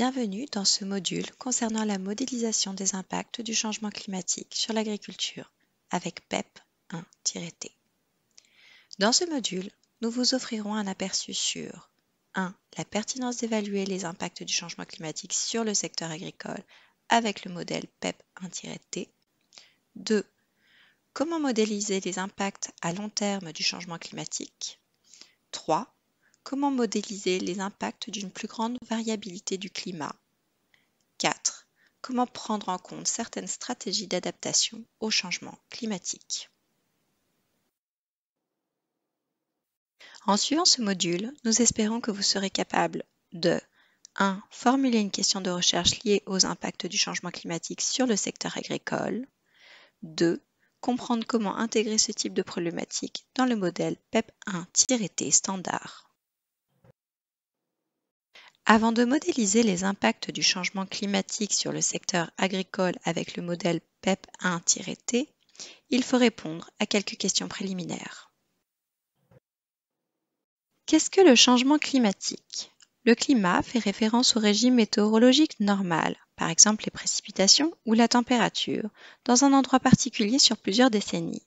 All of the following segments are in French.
Bienvenue dans ce module concernant la modélisation des impacts du changement climatique sur l'agriculture avec PEP 1-T. E dans ce module, nous vous offrirons un aperçu sur 1. La pertinence d'évaluer les impacts du changement climatique sur le secteur agricole avec le modèle PEP 1-T. 2. Comment modéliser les impacts à long terme du changement climatique 3. Comment modéliser les impacts d'une plus grande variabilité du climat 4. Comment prendre en compte certaines stratégies d'adaptation au changement climatique En suivant ce module, nous espérons que vous serez capable de 1. Formuler une question de recherche liée aux impacts du changement climatique sur le secteur agricole. 2. Comprendre comment intégrer ce type de problématique dans le modèle PEP 1-T e standard. Avant de modéliser les impacts du changement climatique sur le secteur agricole avec le modèle PEP 1-T, e il faut répondre à quelques questions préliminaires. Qu'est-ce que le changement climatique Le climat fait référence au régime météorologique normal, par exemple les précipitations ou la température, dans un endroit particulier sur plusieurs décennies.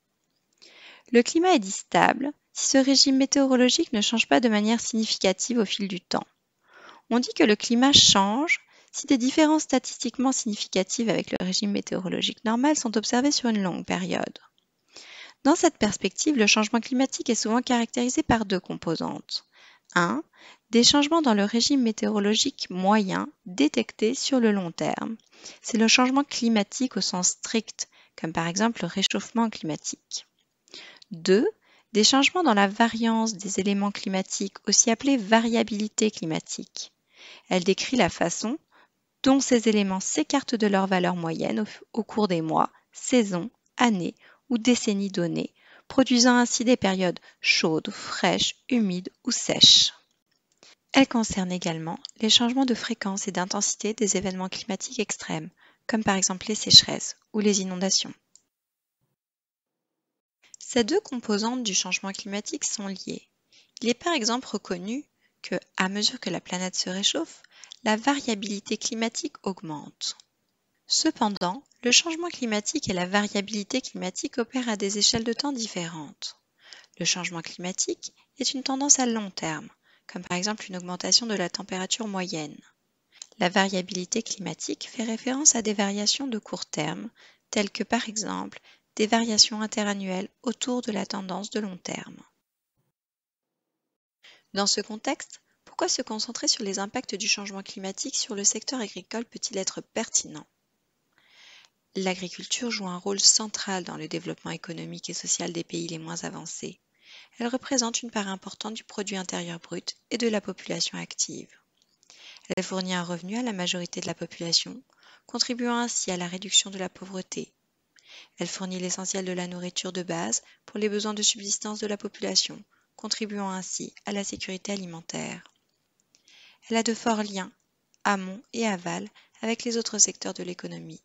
Le climat est dit stable si ce régime météorologique ne change pas de manière significative au fil du temps. On dit que le climat change si des différences statistiquement significatives avec le régime météorologique normal sont observées sur une longue période. Dans cette perspective, le changement climatique est souvent caractérisé par deux composantes. 1. Des changements dans le régime météorologique moyen détectés sur le long terme. C'est le changement climatique au sens strict, comme par exemple le réchauffement climatique. 2 des changements dans la variance des éléments climatiques, aussi appelés variabilité climatique. Elle décrit la façon dont ces éléments s'écartent de leur valeur moyenne au, cours des mois, saisons, années ou décennies données, produisant ainsi des périodes chaudes, fraîches, humides ou sèches. Elle concerne également les changements de fréquence et d'intensité des événements climatiques extrêmes, comme par exemple les sécheresses ou les inondations. Ces deux composantes du changement climatique sont liées. Il est par exemple reconnu que, à mesure que la planète se réchauffe, la variabilité climatique augmente. Cependant, le changement climatique et la variabilité climatique opèrent à des échelles de temps différentes. Le changement climatique est une tendance à long terme, comme par exemple une augmentation de la température moyenne. La variabilité climatique fait référence à des variations de court terme, telles que par exemple des variations interannuelles autour de la tendance de long terme. Dans ce contexte, pourquoi se concentrer sur les impacts du changement climatique sur le secteur agricole peut-il être pertinent L'agriculture joue un rôle central dans le développement économique et social des pays les moins avancés. Elle représente une part importante du produit intérieur brut et de la population active. Elle fournit un revenu à la majorité de la population, contribuant ainsi à la réduction de la pauvreté, elle fournit l'essentiel de la nourriture de base pour les besoins de subsistance de la population, contribuant ainsi à la sécurité alimentaire. Elle a de forts liens, amont et aval, avec les autres secteurs de l'économie.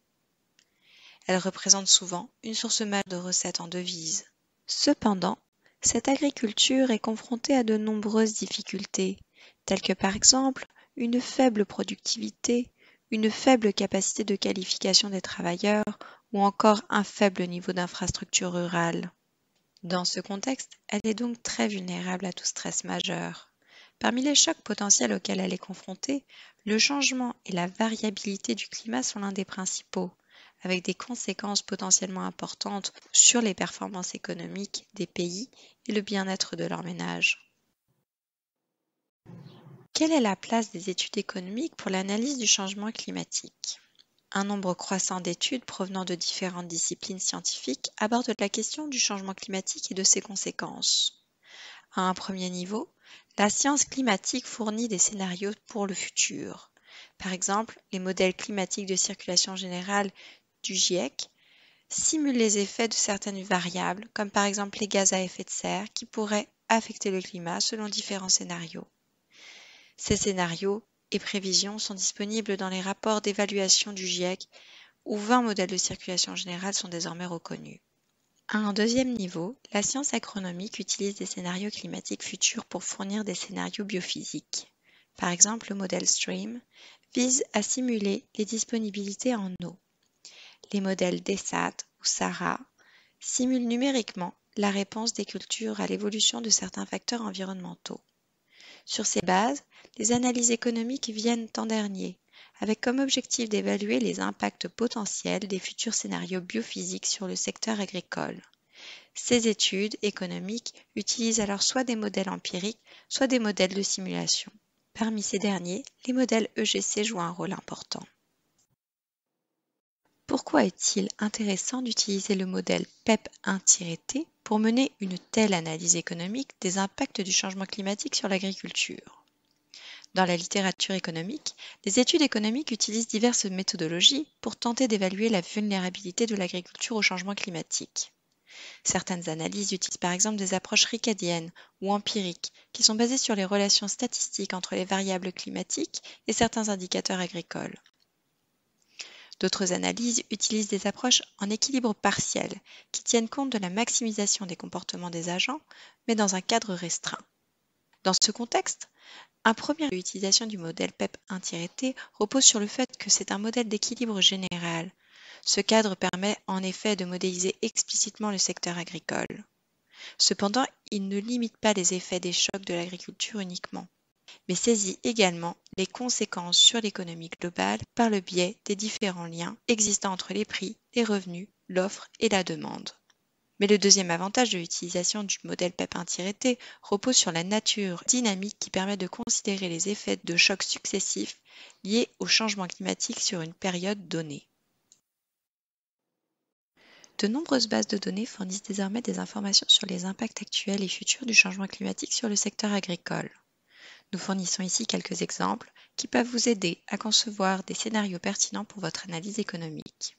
Elle représente souvent une source majeure de recettes en devises. Cependant, cette agriculture est confrontée à de nombreuses difficultés, telles que par exemple une faible productivité, une faible capacité de qualification des travailleurs ou encore un faible niveau d'infrastructure rurale. Dans ce contexte, elle est donc très vulnérable à tout stress majeur. Parmi les chocs potentiels auxquels elle est confrontée, le changement et la variabilité du climat sont l'un des principaux, avec des conséquences potentiellement importantes sur les performances économiques des pays et le bien-être de leur ménages. Quelle est la place des études économiques pour l'analyse du changement climatique un nombre croissant d'études provenant de différentes disciplines scientifiques abordent la question du changement climatique et de ses conséquences. À un premier niveau, la science climatique fournit des scénarios pour le futur. Par exemple, les modèles climatiques de circulation générale du GIEC simulent les effets de certaines variables, comme par exemple les gaz à effet de serre, qui pourraient affecter le climat selon différents scénarios. Ces scénarios et prévisions sont disponibles dans les rapports d'évaluation du GIEC où 20 modèles de circulation générale sont désormais reconnus. À un deuxième niveau, la science agronomique utilise des scénarios climatiques futurs pour fournir des scénarios biophysiques. Par exemple, le modèle STREAM vise à simuler les disponibilités en eau. Les modèles DESAT ou SARA simulent numériquement la réponse des cultures à l'évolution de certains facteurs environnementaux. Sur ces bases, les analyses économiques viennent en dernier, avec comme objectif d'évaluer les impacts potentiels des futurs scénarios biophysiques sur le secteur agricole. Ces études économiques utilisent alors soit des modèles empiriques, soit des modèles de simulation. Parmi ces derniers, les modèles EGC jouent un rôle important. Pourquoi est-il intéressant d'utiliser le modèle PEP 1-T e pour mener une telle analyse économique des impacts du changement climatique sur l'agriculture Dans la littérature économique, les études économiques utilisent diverses méthodologies pour tenter d'évaluer la vulnérabilité de l'agriculture au changement climatique. Certaines analyses utilisent par exemple des approches ricadiennes ou empiriques qui sont basées sur les relations statistiques entre les variables climatiques et certains indicateurs agricoles. D'autres analyses utilisent des approches en équilibre partiel, qui tiennent compte de la maximisation des comportements des agents, mais dans un cadre restreint. Dans ce contexte, un premier utilisation du modèle PEP 1-T e repose sur le fait que c'est un modèle d'équilibre général. Ce cadre permet en effet de modéliser explicitement le secteur agricole. Cependant, il ne limite pas les effets des chocs de l'agriculture uniquement mais saisit également les conséquences sur l'économie globale par le biais des différents liens existants entre les prix, les revenus, l'offre et la demande. Mais le deuxième avantage de l'utilisation du modèle PEP1-T repose sur la nature dynamique qui permet de considérer les effets de chocs successifs liés au changement climatique sur une période donnée. De nombreuses bases de données fournissent désormais des informations sur les impacts actuels et futurs du changement climatique sur le secteur agricole. Nous fournissons ici quelques exemples qui peuvent vous aider à concevoir des scénarios pertinents pour votre analyse économique.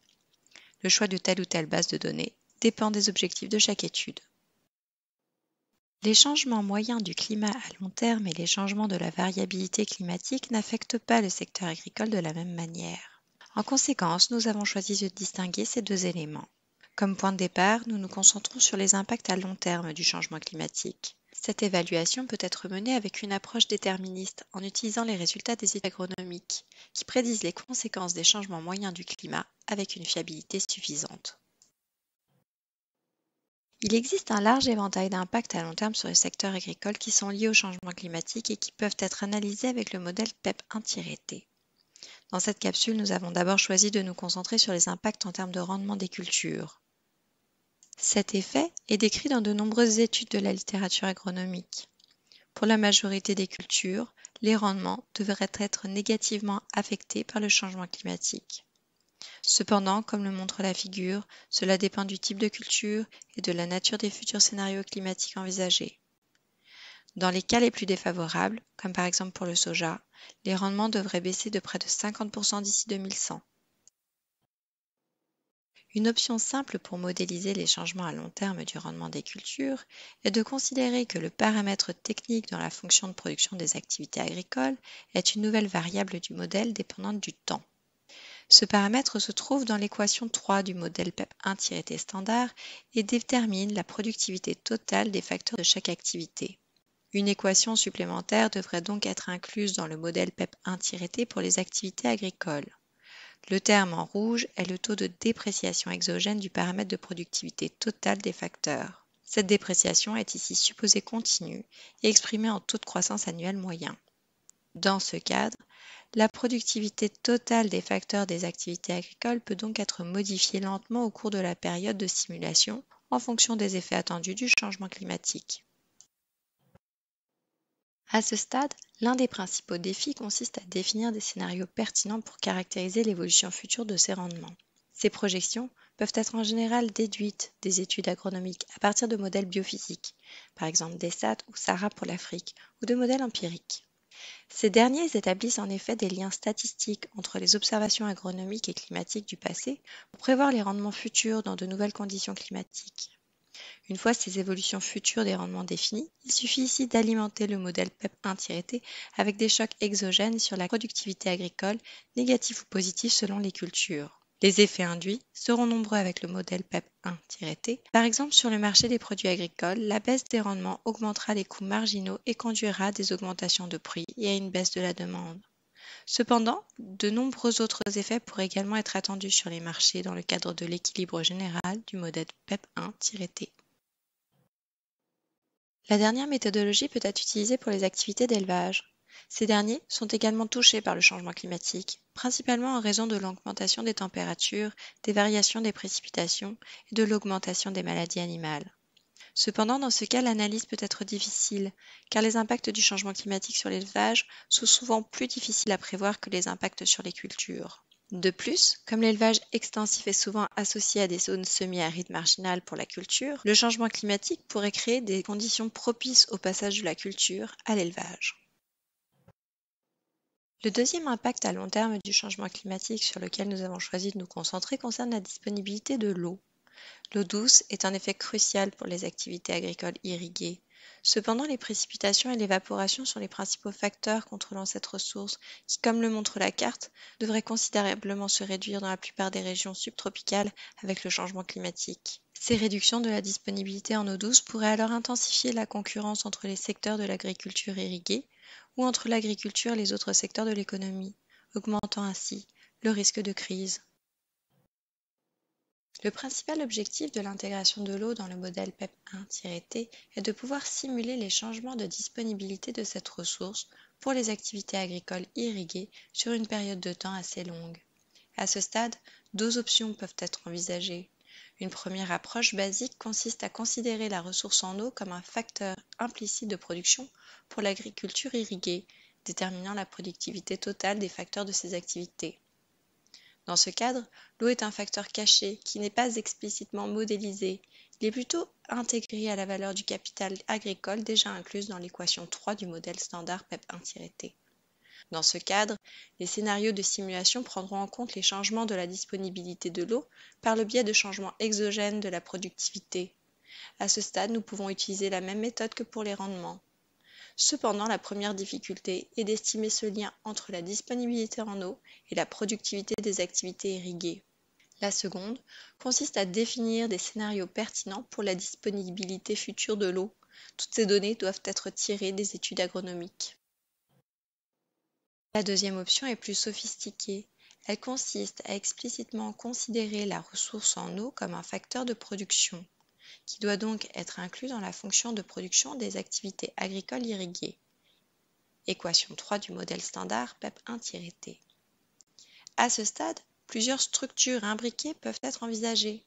Le choix de telle ou telle base de données dépend des objectifs de chaque étude. Les changements moyens du climat à long terme et les changements de la variabilité climatique n'affectent pas le secteur agricole de la même manière. En conséquence, nous avons choisi de distinguer ces deux éléments. Comme point de départ, nous nous concentrons sur les impacts à long terme du changement climatique. Cette évaluation peut être menée avec une approche déterministe en utilisant les résultats des études agronomiques qui prédisent les conséquences des changements moyens du climat avec une fiabilité suffisante. Il existe un large éventail d'impacts à long terme sur les secteurs agricoles qui sont liés au changement climatique et qui peuvent être analysés avec le modèle PEP 1-T. E Dans cette capsule, nous avons d'abord choisi de nous concentrer sur les impacts en termes de rendement des cultures. Cet effet est décrit dans de nombreuses études de la littérature agronomique. Pour la majorité des cultures, les rendements devraient être négativement affectés par le changement climatique. Cependant, comme le montre la figure, cela dépend du type de culture et de la nature des futurs scénarios climatiques envisagés. Dans les cas les plus défavorables, comme par exemple pour le soja, les rendements devraient baisser de près de 50% d'ici 2100. Une option simple pour modéliser les changements à long terme du rendement des cultures est de considérer que le paramètre technique dans la fonction de production des activités agricoles est une nouvelle variable du modèle dépendante du temps. Ce paramètre se trouve dans l'équation 3 du modèle PEP 1-T e standard et détermine la productivité totale des facteurs de chaque activité. Une équation supplémentaire devrait donc être incluse dans le modèle PEP 1-T e pour les activités agricoles. Le terme en rouge est le taux de dépréciation exogène du paramètre de productivité totale des facteurs. Cette dépréciation est ici supposée continue et exprimée en taux de croissance annuel moyen. Dans ce cadre, la productivité totale des facteurs des activités agricoles peut donc être modifiée lentement au cours de la période de simulation en fonction des effets attendus du changement climatique. À ce stade, l'un des principaux défis consiste à définir des scénarios pertinents pour caractériser l'évolution future de ces rendements. Ces projections peuvent être en général déduites des études agronomiques à partir de modèles biophysiques, par exemple DESAT ou SARA pour l'Afrique, ou de modèles empiriques. Ces derniers établissent en effet des liens statistiques entre les observations agronomiques et climatiques du passé pour prévoir les rendements futurs dans de nouvelles conditions climatiques. Une fois ces évolutions futures des rendements définies, il suffit ici d'alimenter le modèle PEP1-T avec des chocs exogènes sur la productivité agricole, négatifs ou positifs selon les cultures. Les effets induits seront nombreux avec le modèle PEP1-T. Par exemple, sur le marché des produits agricoles, la baisse des rendements augmentera les coûts marginaux et conduira à des augmentations de prix et à une baisse de la demande. Cependant, de nombreux autres effets pourraient également être attendus sur les marchés dans le cadre de l'équilibre général du modèle PEP1-T. La dernière méthodologie peut être utilisée pour les activités d'élevage. Ces derniers sont également touchés par le changement climatique, principalement en raison de l'augmentation des températures, des variations des précipitations et de l'augmentation des maladies animales. Cependant, dans ce cas, l'analyse peut être difficile, car les impacts du changement climatique sur l'élevage sont souvent plus difficiles à prévoir que les impacts sur les cultures. De plus, comme l'élevage extensif est souvent associé à des zones semi-arides marginales pour la culture, le changement climatique pourrait créer des conditions propices au passage de la culture à l'élevage. Le deuxième impact à long terme du changement climatique sur lequel nous avons choisi de nous concentrer concerne la disponibilité de l'eau. L'eau douce est un effet crucial pour les activités agricoles irriguées, Cependant, les précipitations et l'évaporation sont les principaux facteurs contrôlant cette ressource qui, comme le montre la carte, devrait considérablement se réduire dans la plupart des régions subtropicales avec le changement climatique. Ces réductions de la disponibilité en eau douce pourraient alors intensifier la concurrence entre les secteurs de l'agriculture irriguée ou entre l'agriculture et les autres secteurs de l'économie, augmentant ainsi le risque de crise. Le principal objectif de l'intégration de l'eau dans le modèle PEP1-T est de pouvoir simuler les changements de disponibilité de cette ressource pour les activités agricoles irriguées sur une période de temps assez longue. À ce stade, deux options peuvent être envisagées. Une première approche basique consiste à considérer la ressource en eau comme un facteur implicite de production pour l'agriculture irriguée, déterminant la productivité totale des facteurs de ces activités. Dans ce cadre, l'eau est un facteur caché qui n'est pas explicitement modélisé. Il est plutôt intégré à la valeur du capital agricole déjà incluse dans l'équation 3 du modèle standard PEP 1-T. E dans ce cadre, les scénarios de simulation prendront en compte les changements de la disponibilité de l'eau par le biais de changements exogènes de la productivité. À ce stade, nous pouvons utiliser la même méthode que pour les rendements. Cependant, la première difficulté est d'estimer ce lien entre la disponibilité en eau et la productivité des activités irriguées. La seconde consiste à définir des scénarios pertinents pour la disponibilité future de l'eau. Toutes ces données doivent être tirées des études agronomiques. La deuxième option est plus sophistiquée. Elle consiste à explicitement considérer la ressource en eau comme un facteur de production qui doit donc être inclus dans la fonction de production des activités agricoles irriguées. Équation 3 du modèle standard PEP 1-T. E à ce stade, plusieurs structures imbriquées peuvent être envisagées.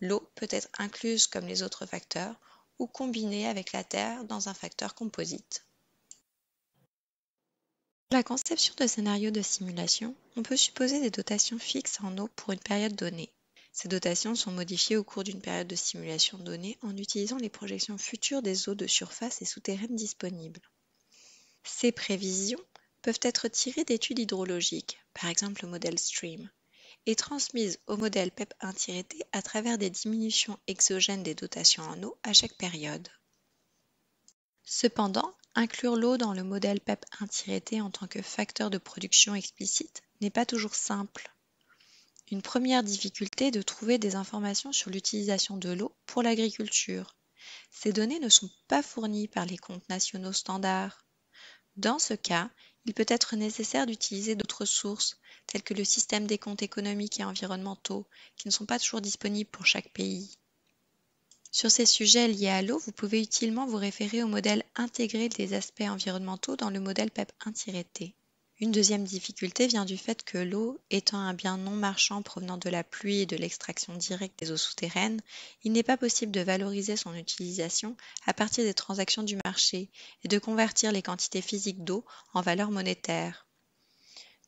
L'eau peut être incluse comme les autres facteurs ou combinée avec la terre dans un facteur composite. Pour la conception de scénarios de simulation, on peut supposer des dotations fixes en eau pour une période donnée. Ces dotations sont modifiées au cours d'une période de simulation donnée en utilisant les projections futures des eaux de surface et souterraines disponibles. Ces prévisions peuvent être tirées d'études hydrologiques, par exemple le modèle STREAM, et transmises au modèle PEP1-T à travers des diminutions exogènes des dotations en eau à chaque période. Cependant, inclure l'eau dans le modèle PEP1-T en tant que facteur de production explicite n'est pas toujours simple. Une première difficulté est de trouver des informations sur l'utilisation de l'eau pour l'agriculture. Ces données ne sont pas fournies par les comptes nationaux standards. Dans ce cas, il peut être nécessaire d'utiliser d'autres sources, telles que le système des comptes économiques et environnementaux, qui ne sont pas toujours disponibles pour chaque pays. Sur ces sujets liés à l'eau, vous pouvez utilement vous référer au modèle intégré des aspects environnementaux dans le modèle PEP 1-T. E une deuxième difficulté vient du fait que l'eau étant un bien non marchand provenant de la pluie et de l'extraction directe des eaux souterraines, il n'est pas possible de valoriser son utilisation à partir des transactions du marché et de convertir les quantités physiques d'eau en valeur monétaire.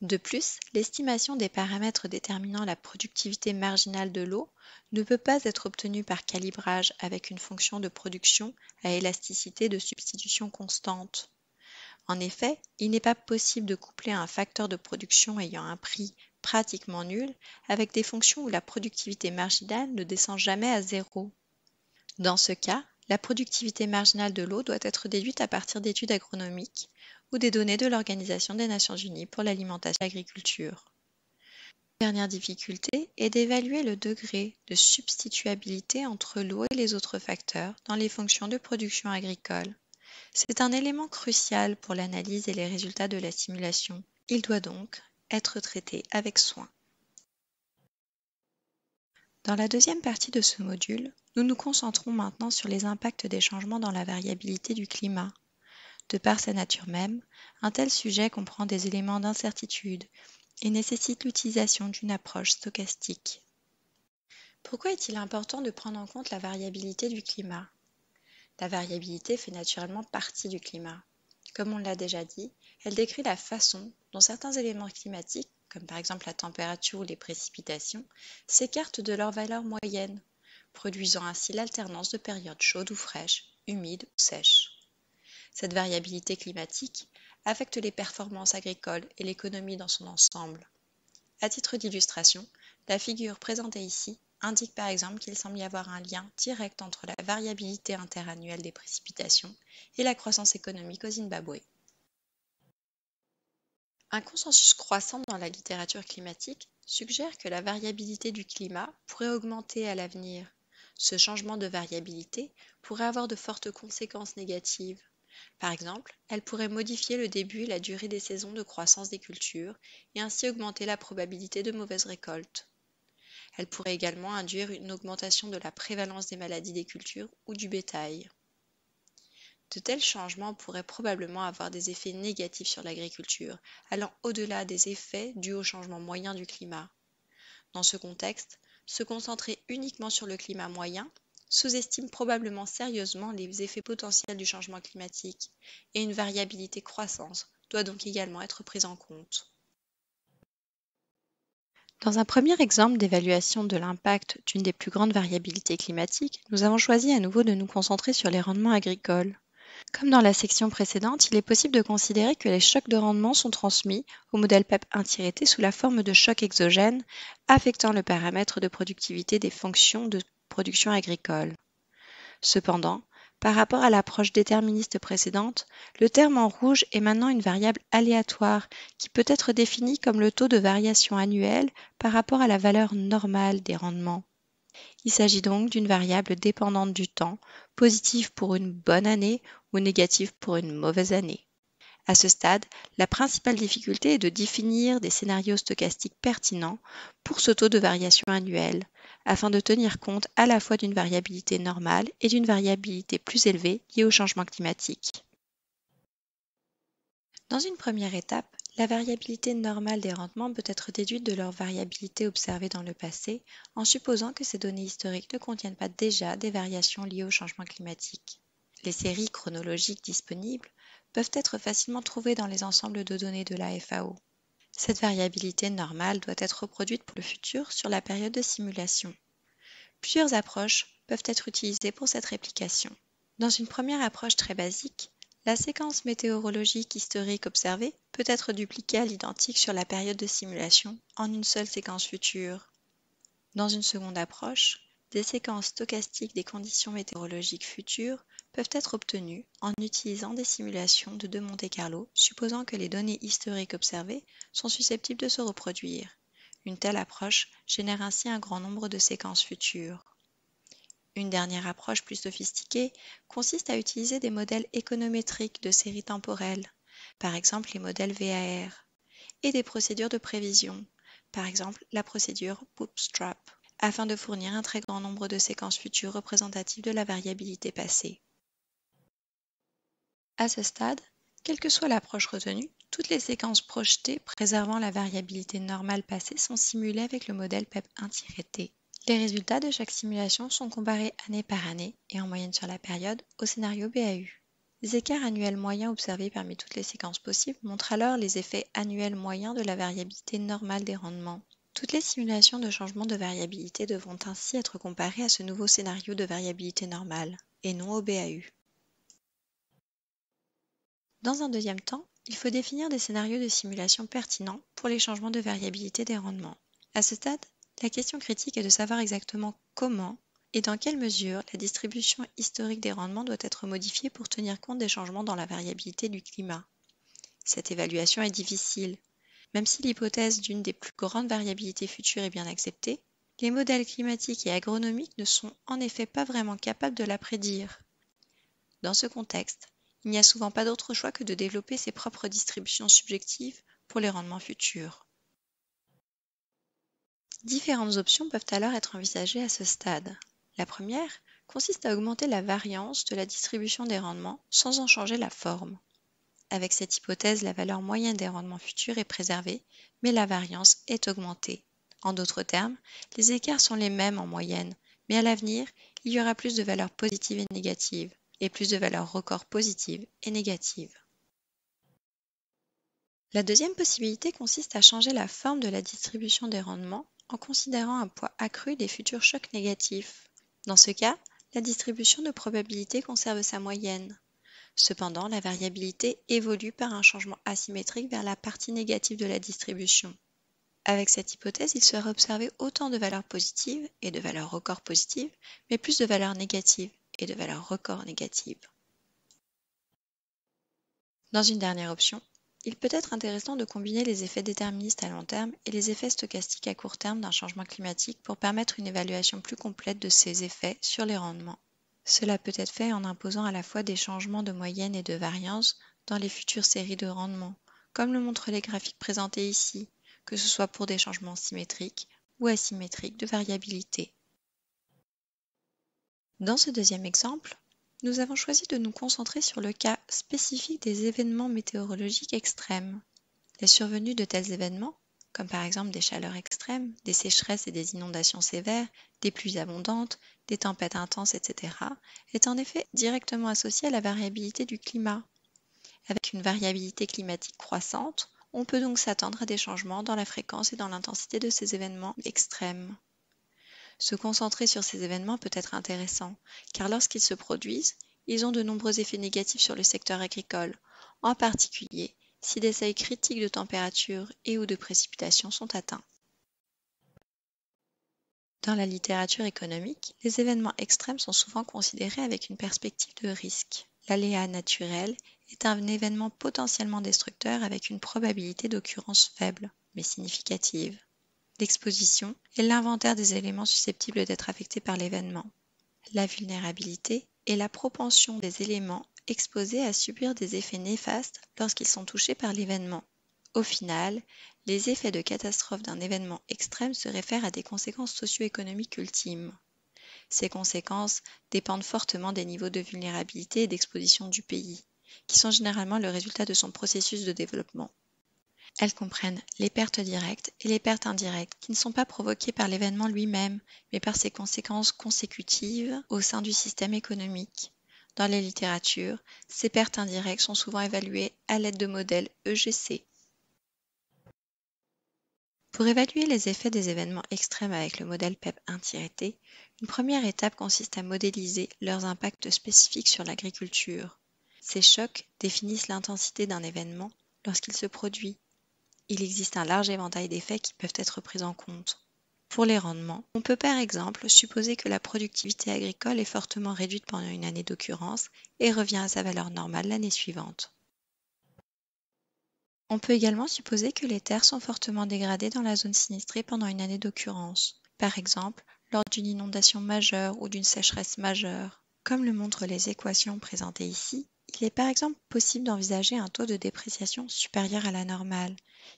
De plus, l'estimation des paramètres déterminant la productivité marginale de l'eau ne peut pas être obtenue par calibrage avec une fonction de production à élasticité de substitution constante. En effet, il n'est pas possible de coupler un facteur de production ayant un prix pratiquement nul avec des fonctions où la productivité marginale ne descend jamais à zéro. Dans ce cas, la productivité marginale de l'eau doit être déduite à partir d'études agronomiques ou des données de l'Organisation des Nations Unies pour l'alimentation et l'agriculture. Dernière difficulté est d'évaluer le degré de substituabilité entre l'eau et les autres facteurs dans les fonctions de production agricole. C'est un élément crucial pour l'analyse et les résultats de la simulation. Il doit donc être traité avec soin. Dans la deuxième partie de ce module, nous nous concentrons maintenant sur les impacts des changements dans la variabilité du climat. De par sa nature même, un tel sujet comprend des éléments d'incertitude et nécessite l'utilisation d'une approche stochastique. Pourquoi est-il important de prendre en compte la variabilité du climat la variabilité fait naturellement partie du climat. Comme on l'a déjà dit, elle décrit la façon dont certains éléments climatiques, comme par exemple la température ou les précipitations, s'écartent de leur valeur moyenne, produisant ainsi l'alternance de périodes chaudes ou fraîches, humides ou sèches. Cette variabilité climatique affecte les performances agricoles et l'économie dans son ensemble. À titre d'illustration, la figure présentée ici indique par exemple qu'il semble y avoir un lien direct entre la variabilité interannuelle des précipitations et la croissance économique au Zimbabwe. Un consensus croissant dans la littérature climatique suggère que la variabilité du climat pourrait augmenter à l'avenir. Ce changement de variabilité pourrait avoir de fortes conséquences négatives. Par exemple, elle pourrait modifier le début et la durée des saisons de croissance des cultures et ainsi augmenter la probabilité de mauvaises récoltes. Elle pourrait également induire une augmentation de la prévalence des maladies des cultures ou du bétail. De tels changements pourraient probablement avoir des effets négatifs sur l'agriculture, allant au-delà des effets dus au changement moyen du climat. Dans ce contexte, se concentrer uniquement sur le climat moyen sous-estime probablement sérieusement les effets potentiels du changement climatique, et une variabilité croissante doit donc également être prise en compte. Dans un premier exemple d'évaluation de l'impact d'une des plus grandes variabilités climatiques, nous avons choisi à nouveau de nous concentrer sur les rendements agricoles. Comme dans la section précédente, il est possible de considérer que les chocs de rendement sont transmis au modèle PEP 1-T e sous la forme de chocs exogènes affectant le paramètre de productivité des fonctions de production agricole. Cependant, par rapport à l'approche déterministe précédente, le terme en rouge est maintenant une variable aléatoire qui peut être définie comme le taux de variation annuelle par rapport à la valeur normale des rendements. Il s'agit donc d'une variable dépendante du temps, positive pour une bonne année ou négative pour une mauvaise année. À ce stade, la principale difficulté est de définir des scénarios stochastiques pertinents pour ce taux de variation annuelle afin de tenir compte à la fois d'une variabilité normale et d'une variabilité plus élevée liée au changement climatique. Dans une première étape, la variabilité normale des rendements peut être déduite de leur variabilité observée dans le passé en supposant que ces données historiques ne contiennent pas déjà des variations liées au changement climatique. Les séries chronologiques disponibles peuvent être facilement trouvées dans les ensembles de données de la FAO. Cette variabilité normale doit être reproduite pour le futur sur la période de simulation. Plusieurs approches peuvent être utilisées pour cette réplication. Dans une première approche très basique, la séquence météorologique historique observée peut être dupliquée à l'identique sur la période de simulation en une seule séquence future. Dans une seconde approche, des séquences stochastiques des conditions météorologiques futures peuvent être obtenues en utilisant des simulations de De Monte-Carlo supposant que les données historiques observées sont susceptibles de se reproduire. Une telle approche génère ainsi un grand nombre de séquences futures. Une dernière approche plus sophistiquée consiste à utiliser des modèles économétriques de séries temporelles, par exemple les modèles VAR, et des procédures de prévision, par exemple la procédure Bootstrap afin de fournir un très grand nombre de séquences futures représentatives de la variabilité passée. À ce stade, quelle que soit l'approche retenue, toutes les séquences projetées préservant la variabilité normale passée sont simulées avec le modèle PEP1-T. Les résultats de chaque simulation sont comparés année par année et en moyenne sur la période au scénario BAU. Les écarts annuels moyens observés parmi toutes les séquences possibles montrent alors les effets annuels moyens de la variabilité normale des rendements. Toutes les simulations de changement de variabilité devront ainsi être comparées à ce nouveau scénario de variabilité normale, et non au BAU. Dans un deuxième temps, il faut définir des scénarios de simulation pertinents pour les changements de variabilité des rendements. À ce stade, la question critique est de savoir exactement comment et dans quelle mesure la distribution historique des rendements doit être modifiée pour tenir compte des changements dans la variabilité du climat. Cette évaluation est difficile. Même si l'hypothèse d'une des plus grandes variabilités futures est bien acceptée, les modèles climatiques et agronomiques ne sont en effet pas vraiment capables de la prédire. Dans ce contexte, il n'y a souvent pas d'autre choix que de développer ses propres distributions subjectives pour les rendements futurs. Différentes options peuvent alors être envisagées à ce stade. La première consiste à augmenter la variance de la distribution des rendements sans en changer la forme. Avec cette hypothèse, la valeur moyenne des rendements futurs est préservée, mais la variance est augmentée. En d'autres termes, les écarts sont les mêmes en moyenne, mais à l'avenir, il y aura plus de valeurs positives et négatives, et plus de valeurs records positives et négatives. La deuxième possibilité consiste à changer la forme de la distribution des rendements en considérant un poids accru des futurs chocs négatifs. Dans ce cas, la distribution de probabilité conserve sa moyenne. Cependant, la variabilité évolue par un changement asymétrique vers la partie négative de la distribution. Avec cette hypothèse, il serait observé autant de valeurs positives et de valeurs records positives, mais plus de valeurs négatives, et de valeur record négative. Dans une dernière option, il peut être intéressant de combiner les effets déterministes à long terme et les effets stochastiques à court terme d'un changement climatique pour permettre une évaluation plus complète de ces effets sur les rendements. Cela peut être fait en imposant à la fois des changements de moyenne et de variance dans les futures séries de rendements, comme le montrent les graphiques présentés ici, que ce soit pour des changements symétriques ou asymétriques de variabilité. Dans ce deuxième exemple, nous avons choisi de nous concentrer sur le cas spécifique des événements météorologiques extrêmes. Les survenus de tels événements, comme par exemple des chaleurs extrêmes, des sécheresses et des inondations sévères, des pluies abondantes, des tempêtes intenses, etc., est en effet directement associée à la variabilité du climat. Avec une variabilité climatique croissante, on peut donc s'attendre à des changements dans la fréquence et dans l'intensité de ces événements extrêmes. Se concentrer sur ces événements peut être intéressant, car lorsqu'ils se produisent, ils ont de nombreux effets négatifs sur le secteur agricole, en particulier si des seuils critiques de température et ou de précipitations sont atteints. Dans la littérature économique, les événements extrêmes sont souvent considérés avec une perspective de risque. L'aléa naturel est un événement potentiellement destructeur avec une probabilité d'occurrence faible, mais significative l'exposition est l'inventaire des éléments susceptibles d'être affectés par l'événement, la vulnérabilité est la propension des éléments exposés à subir des effets néfastes lorsqu'ils sont touchés par l'événement. Au final, les effets de catastrophe d'un événement extrême se réfèrent à des conséquences socio-économiques ultimes. Ces conséquences dépendent fortement des niveaux de vulnérabilité et d'exposition du pays, qui sont généralement le résultat de son processus de développement. Elles comprennent les pertes directes et les pertes indirectes qui ne sont pas provoquées par l'événement lui-même, mais par ses conséquences consécutives au sein du système économique. Dans les littératures, ces pertes indirectes sont souvent évaluées à l'aide de modèles EGC. Pour évaluer les effets des événements extrêmes avec le modèle PEP 1-T, e une première étape consiste à modéliser leurs impacts spécifiques sur l'agriculture. Ces chocs définissent l'intensité d'un événement lorsqu'il se produit il existe un large éventail d'effets qui peuvent être pris en compte. Pour les rendements, on peut par exemple supposer que la productivité agricole est fortement réduite pendant une année d'occurrence et revient à sa valeur normale l'année suivante. On peut également supposer que les terres sont fortement dégradées dans la zone sinistrée pendant une année d'occurrence, par exemple lors d'une inondation majeure ou d'une sécheresse majeure. Comme le montrent les équations présentées ici, il est par exemple possible d'envisager un taux de dépréciation supérieur à la normale,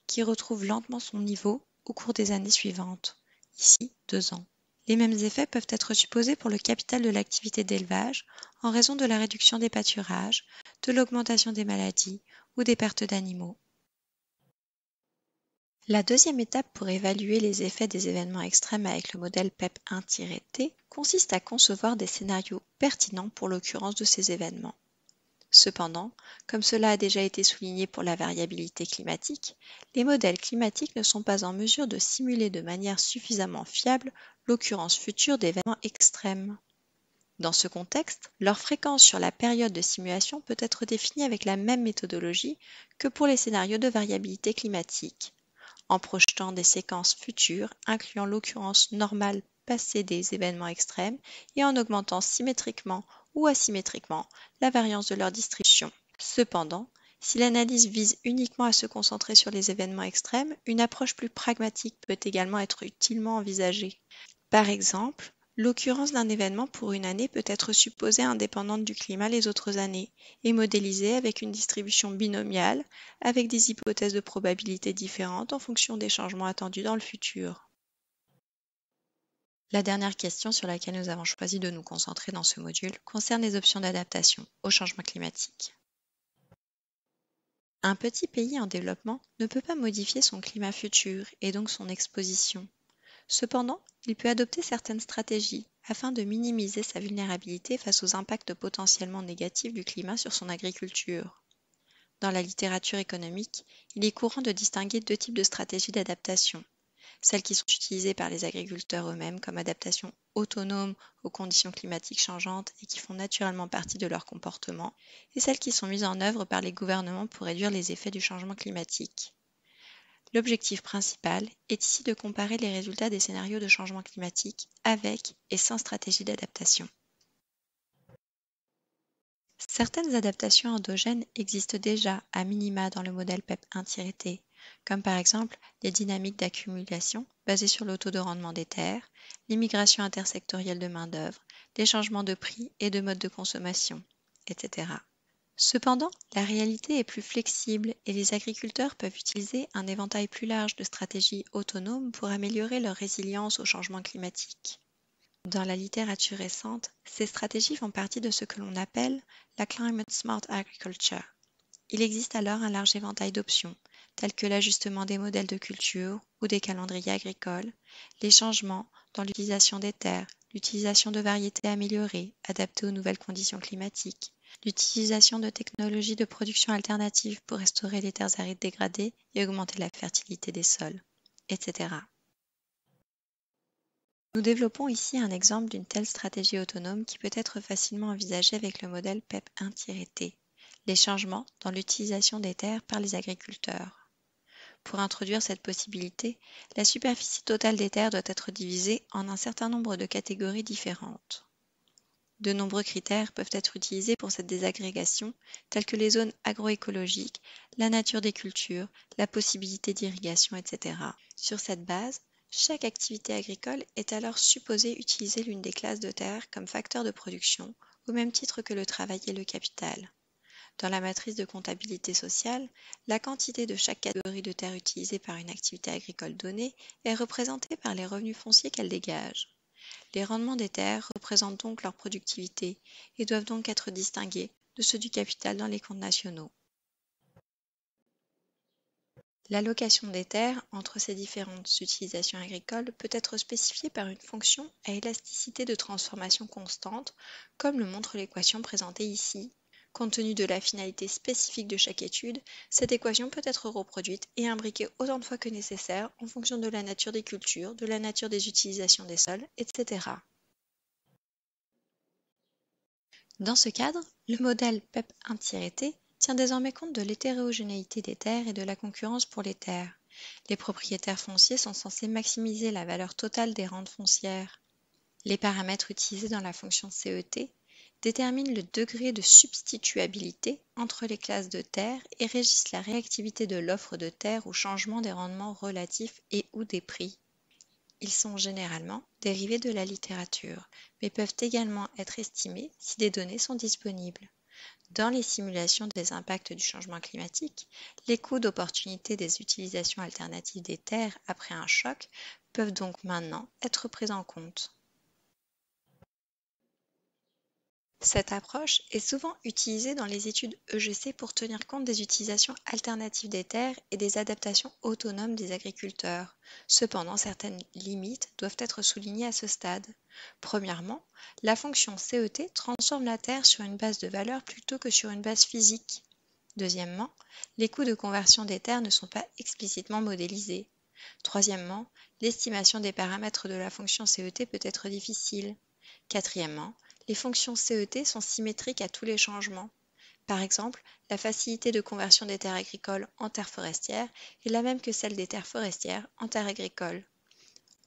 qui retrouve lentement son niveau au cours des années suivantes, ici deux ans. Les mêmes effets peuvent être supposés pour le capital de l'activité d'élevage en raison de la réduction des pâturages, de l'augmentation des maladies ou des pertes d'animaux. La deuxième étape pour évaluer les effets des événements extrêmes avec le modèle PEP 1-T e consiste à concevoir des scénarios pertinents pour l'occurrence de ces événements. Cependant, comme cela a déjà été souligné pour la variabilité climatique, les modèles climatiques ne sont pas en mesure de simuler de manière suffisamment fiable l'occurrence future d'événements extrêmes. Dans ce contexte, leur fréquence sur la période de simulation peut être définie avec la même méthodologie que pour les scénarios de variabilité climatique, en projetant des séquences futures incluant l'occurrence normale passée des événements extrêmes et en augmentant symétriquement ou asymétriquement, la variance de leur distribution. Cependant, si l'analyse vise uniquement à se concentrer sur les événements extrêmes, une approche plus pragmatique peut également être utilement envisagée. Par exemple, l'occurrence d'un événement pour une année peut être supposée indépendante du climat les autres années et modélisée avec une distribution binomiale avec des hypothèses de probabilité différentes en fonction des changements attendus dans le futur. La dernière question sur laquelle nous avons choisi de nous concentrer dans ce module concerne les options d'adaptation au changement climatique. Un petit pays en développement ne peut pas modifier son climat futur et donc son exposition. Cependant, il peut adopter certaines stratégies afin de minimiser sa vulnérabilité face aux impacts potentiellement négatifs du climat sur son agriculture. Dans la littérature économique, il est courant de distinguer deux types de stratégies d'adaptation celles qui sont utilisées par les agriculteurs eux-mêmes comme adaptation autonome aux conditions climatiques changeantes et qui font naturellement partie de leur comportement, et celles qui sont mises en œuvre par les gouvernements pour réduire les effets du changement climatique. L'objectif principal est ici de comparer les résultats des scénarios de changement climatique avec et sans stratégie d'adaptation. Certaines adaptations endogènes existent déjà à minima dans le modèle PEP 1-T e comme par exemple les dynamiques d'accumulation basées sur le taux de rendement des terres, l'immigration intersectorielle de main-d'œuvre, les changements de prix et de mode de consommation, etc. Cependant, la réalité est plus flexible et les agriculteurs peuvent utiliser un éventail plus large de stratégies autonomes pour améliorer leur résilience au changement climatique. Dans la littérature récente, ces stratégies font partie de ce que l'on appelle la Climate Smart Agriculture. Il existe alors un large éventail d'options, tels que l'ajustement des modèles de culture ou des calendriers agricoles, les changements dans l'utilisation des terres, l'utilisation de variétés améliorées, adaptées aux nouvelles conditions climatiques, l'utilisation de technologies de production alternatives pour restaurer les terres arides dégradées et augmenter la fertilité des sols, etc. Nous développons ici un exemple d'une telle stratégie autonome qui peut être facilement envisagée avec le modèle PEP 1-T, e les changements dans l'utilisation des terres par les agriculteurs. Pour introduire cette possibilité, la superficie totale des terres doit être divisée en un certain nombre de catégories différentes. De nombreux critères peuvent être utilisés pour cette désagrégation, tels que les zones agroécologiques, la nature des cultures, la possibilité d'irrigation, etc. Sur cette base, chaque activité agricole est alors supposée utiliser l'une des classes de terres comme facteur de production, au même titre que le travail et le capital. Dans la matrice de comptabilité sociale, la quantité de chaque catégorie de terres utilisée par une activité agricole donnée est représentée par les revenus fonciers qu'elle dégage. Les rendements des terres représentent donc leur productivité et doivent donc être distingués de ceux du capital dans les comptes nationaux. L'allocation des terres entre ces différentes utilisations agricoles peut être spécifiée par une fonction à élasticité de transformation constante, comme le montre l'équation présentée ici Compte tenu de la finalité spécifique de chaque étude, cette équation peut être reproduite et imbriquée autant de fois que nécessaire en fonction de la nature des cultures, de la nature des utilisations des sols, etc. Dans ce cadre, le modèle PEP 1-T e tient désormais compte de l'hétérogénéité des terres et de la concurrence pour les terres. Les propriétaires fonciers sont censés maximiser la valeur totale des rentes foncières. Les paramètres utilisés dans la fonction CET déterminent le degré de substituabilité entre les classes de terres et régissent la réactivité de l'offre de terres au changement des rendements relatifs et/ou des prix. Ils sont généralement dérivés de la littérature, mais peuvent également être estimés si des données sont disponibles. Dans les simulations des impacts du changement climatique, les coûts d'opportunité des utilisations alternatives des terres après un choc peuvent donc maintenant être pris en compte. Cette approche est souvent utilisée dans les études EGC pour tenir compte des utilisations alternatives des terres et des adaptations autonomes des agriculteurs. Cependant, certaines limites doivent être soulignées à ce stade. Premièrement, la fonction CET transforme la terre sur une base de valeur plutôt que sur une base physique. Deuxièmement, les coûts de conversion des terres ne sont pas explicitement modélisés. Troisièmement, l'estimation des paramètres de la fonction CET peut être difficile. Quatrièmement, les fonctions CET sont symétriques à tous les changements. Par exemple, la facilité de conversion des terres agricoles en terres forestières est la même que celle des terres forestières en terres agricoles.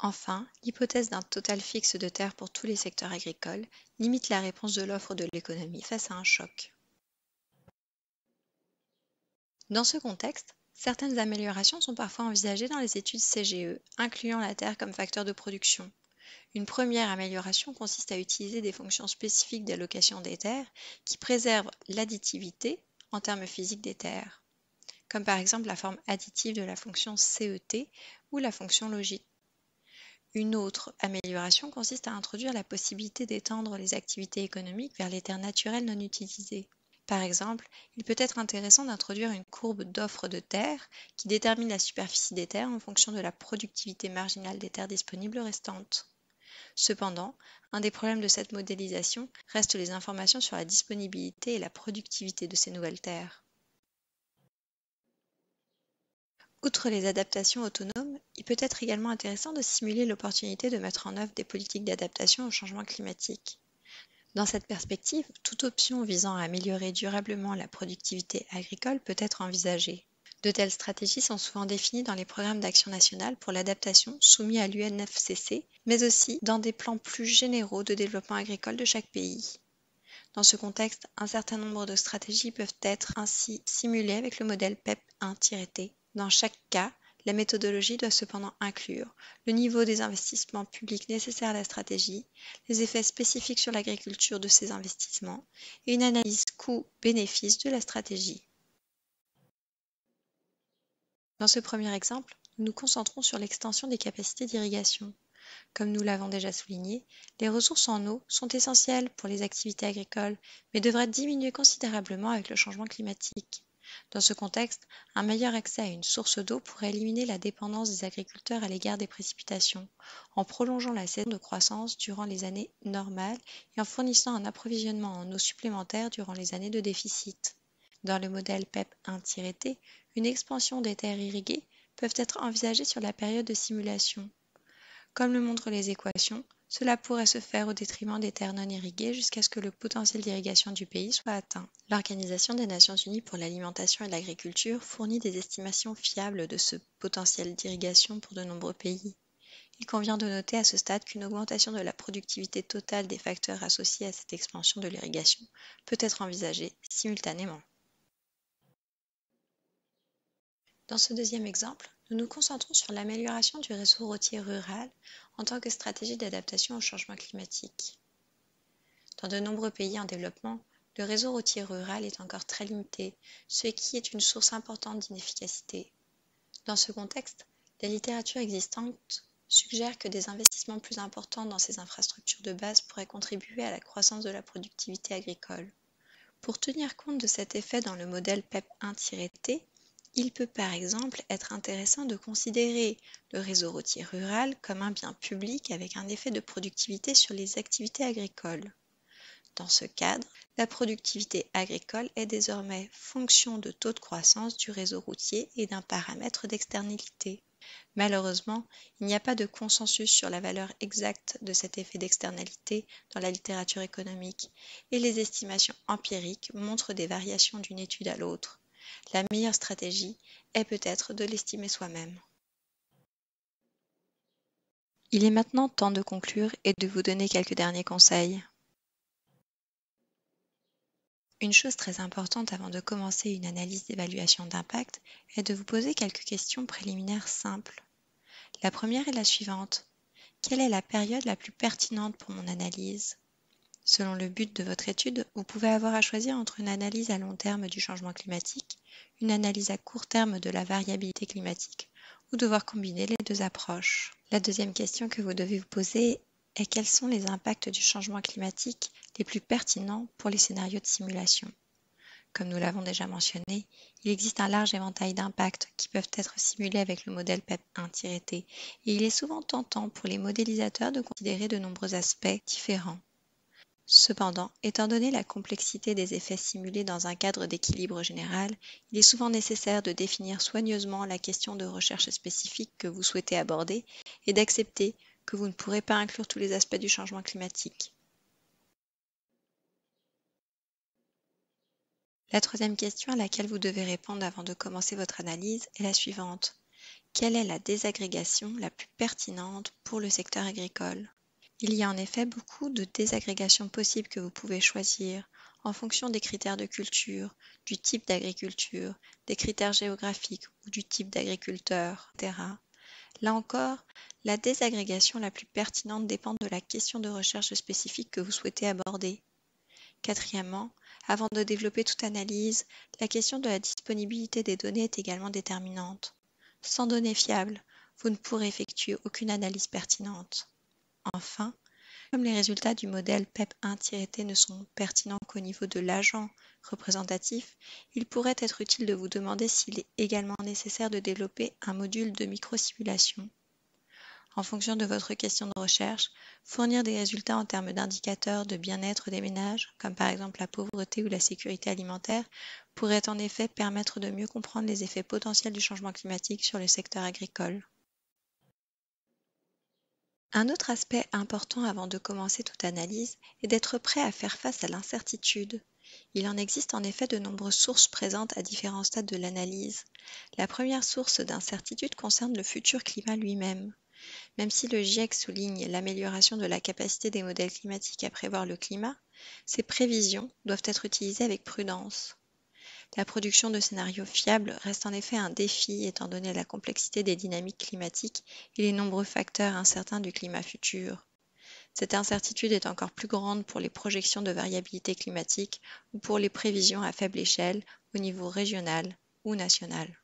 Enfin, l'hypothèse d'un total fixe de terres pour tous les secteurs agricoles limite la réponse de l'offre de l'économie face à un choc. Dans ce contexte, certaines améliorations sont parfois envisagées dans les études CGE, incluant la terre comme facteur de production. Une première amélioration consiste à utiliser des fonctions spécifiques d'allocation des terres qui préservent l'additivité en termes physiques des terres, comme par exemple la forme additive de la fonction CET ou la fonction logique. Une autre amélioration consiste à introduire la possibilité d'étendre les activités économiques vers les terres naturelles non utilisées. Par exemple, il peut être intéressant d'introduire une courbe d'offre de terres qui détermine la superficie des terres en fonction de la productivité marginale des terres disponibles restantes. Cependant, un des problèmes de cette modélisation reste les informations sur la disponibilité et la productivité de ces nouvelles terres. Outre les adaptations autonomes, il peut être également intéressant de simuler l'opportunité de mettre en œuvre des politiques d'adaptation au changement climatique. Dans cette perspective, toute option visant à améliorer durablement la productivité agricole peut être envisagée. De telles stratégies sont souvent définies dans les programmes d'action nationale pour l'adaptation soumis à l'UNFCC, mais aussi dans des plans plus généraux de développement agricole de chaque pays. Dans ce contexte, un certain nombre de stratégies peuvent être ainsi simulées avec le modèle PEP 1-T. E dans chaque cas, la méthodologie doit cependant inclure le niveau des investissements publics nécessaires à la stratégie, les effets spécifiques sur l'agriculture de ces investissements et une analyse coût-bénéfice de la stratégie. Dans ce premier exemple, nous nous concentrons sur l'extension des capacités d'irrigation. Comme nous l'avons déjà souligné, les ressources en eau sont essentielles pour les activités agricoles, mais devraient diminuer considérablement avec le changement climatique. Dans ce contexte, un meilleur accès à une source d'eau pourrait éliminer la dépendance des agriculteurs à l'égard des précipitations, en prolongeant la saison de croissance durant les années normales et en fournissant un approvisionnement en eau supplémentaire durant les années de déficit. Dans le modèle PEP 1-T, e une expansion des terres irriguées peuvent être envisagées sur la période de simulation. Comme le montrent les équations, cela pourrait se faire au détriment des terres non irriguées jusqu'à ce que le potentiel d'irrigation du pays soit atteint. L'Organisation des Nations Unies pour l'alimentation et l'agriculture fournit des estimations fiables de ce potentiel d'irrigation pour de nombreux pays. Il convient de noter à ce stade qu'une augmentation de la productivité totale des facteurs associés à cette expansion de l'irrigation peut être envisagée simultanément. Dans ce deuxième exemple, nous nous concentrons sur l'amélioration du réseau routier rural en tant que stratégie d'adaptation au changement climatique. Dans de nombreux pays en développement, le réseau routier rural est encore très limité, ce qui est une source importante d'inefficacité. Dans ce contexte, la littérature existante suggère que des investissements plus importants dans ces infrastructures de base pourraient contribuer à la croissance de la productivité agricole. Pour tenir compte de cet effet dans le modèle PEP 1-T, e il peut par exemple être intéressant de considérer le réseau routier rural comme un bien public avec un effet de productivité sur les activités agricoles. Dans ce cadre, la productivité agricole est désormais fonction de taux de croissance du réseau routier et d'un paramètre d'externalité. Malheureusement, il n'y a pas de consensus sur la valeur exacte de cet effet d'externalité dans la littérature économique, et les estimations empiriques montrent des variations d'une étude à l'autre, la meilleure stratégie est peut-être de l'estimer soi-même. Il est maintenant temps de conclure et de vous donner quelques derniers conseils. Une chose très importante avant de commencer une analyse d'évaluation d'impact est de vous poser quelques questions préliminaires simples. La première est la suivante. Quelle est la période la plus pertinente pour mon analyse Selon le but de votre étude, vous pouvez avoir à choisir entre une analyse à long terme du changement climatique, une analyse à court terme de la variabilité climatique, ou devoir combiner les deux approches. La deuxième question que vous devez vous poser est quels sont les impacts du changement climatique les plus pertinents pour les scénarios de simulation Comme nous l'avons déjà mentionné, il existe un large éventail d'impacts qui peuvent être simulés avec le modèle PEP 1-T e et il est souvent tentant pour les modélisateurs de considérer de nombreux aspects différents. Cependant, étant donné la complexité des effets simulés dans un cadre d'équilibre général, il est souvent nécessaire de définir soigneusement la question de recherche spécifique que vous souhaitez aborder et d'accepter que vous ne pourrez pas inclure tous les aspects du changement climatique. La troisième question à laquelle vous devez répondre avant de commencer votre analyse est la suivante. Quelle est la désagrégation la plus pertinente pour le secteur agricole il y a en effet beaucoup de désagrégations possibles que vous pouvez choisir en fonction des critères de culture, du type d'agriculture, des critères géographiques ou du type d'agriculteur, etc. Là encore, la désagrégation la plus pertinente dépend de la question de recherche spécifique que vous souhaitez aborder. Quatrièmement, avant de développer toute analyse, la question de la disponibilité des données est également déterminante. Sans données fiables, vous ne pourrez effectuer aucune analyse pertinente. Enfin, comme les résultats du modèle PEP1-T ne sont pertinents qu'au niveau de l'agent représentatif, il pourrait être utile de vous demander s'il est également nécessaire de développer un module de microsimulation. En fonction de votre question de recherche, fournir des résultats en termes d'indicateurs de bien-être des ménages, comme par exemple la pauvreté ou la sécurité alimentaire, pourrait en effet permettre de mieux comprendre les effets potentiels du changement climatique sur le secteur agricole. Un autre aspect important avant de commencer toute analyse est d'être prêt à faire face à l'incertitude. Il en existe en effet de nombreuses sources présentes à différents stades de l'analyse. La première source d'incertitude concerne le futur climat lui-même. Même si le GIEC souligne l'amélioration de la capacité des modèles climatiques à prévoir le climat, ces prévisions doivent être utilisées avec prudence. La production de scénarios fiables reste en effet un défi étant donné la complexité des dynamiques climatiques et les nombreux facteurs incertains du climat futur. Cette incertitude est encore plus grande pour les projections de variabilité climatique ou pour les prévisions à faible échelle au niveau régional ou national.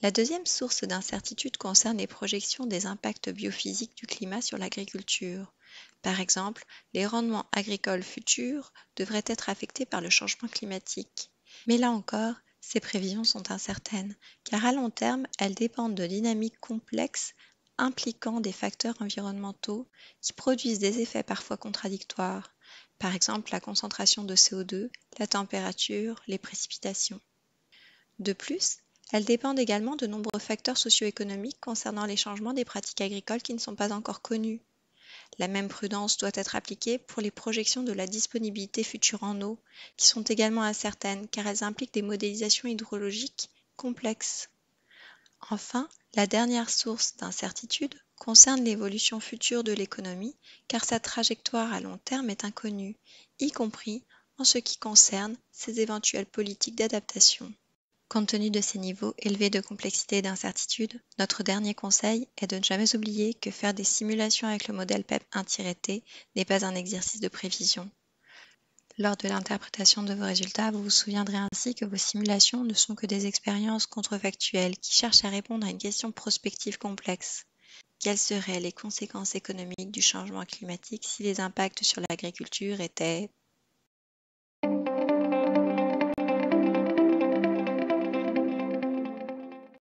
La deuxième source d'incertitude concerne les projections des impacts biophysiques du climat sur l'agriculture. Par exemple, les rendements agricoles futurs devraient être affectés par le changement climatique. Mais là encore, ces prévisions sont incertaines, car à long terme, elles dépendent de dynamiques complexes impliquant des facteurs environnementaux qui produisent des effets parfois contradictoires, par exemple la concentration de CO2, la température, les précipitations. De plus, elles dépendent également de nombreux facteurs socio-économiques concernant les changements des pratiques agricoles qui ne sont pas encore connus, la même prudence doit être appliquée pour les projections de la disponibilité future en eau, qui sont également incertaines car elles impliquent des modélisations hydrologiques complexes. Enfin, la dernière source d'incertitude concerne l'évolution future de l'économie car sa trajectoire à long terme est inconnue, y compris en ce qui concerne ses éventuelles politiques d'adaptation. Compte tenu de ces niveaux élevés de complexité et d'incertitude, notre dernier conseil est de ne jamais oublier que faire des simulations avec le modèle PEP 1-T e n'est pas un exercice de prévision. Lors de l'interprétation de vos résultats, vous vous souviendrez ainsi que vos simulations ne sont que des expériences contrefactuelles qui cherchent à répondre à une question prospective complexe. Quelles seraient les conséquences économiques du changement climatique si les impacts sur l'agriculture étaient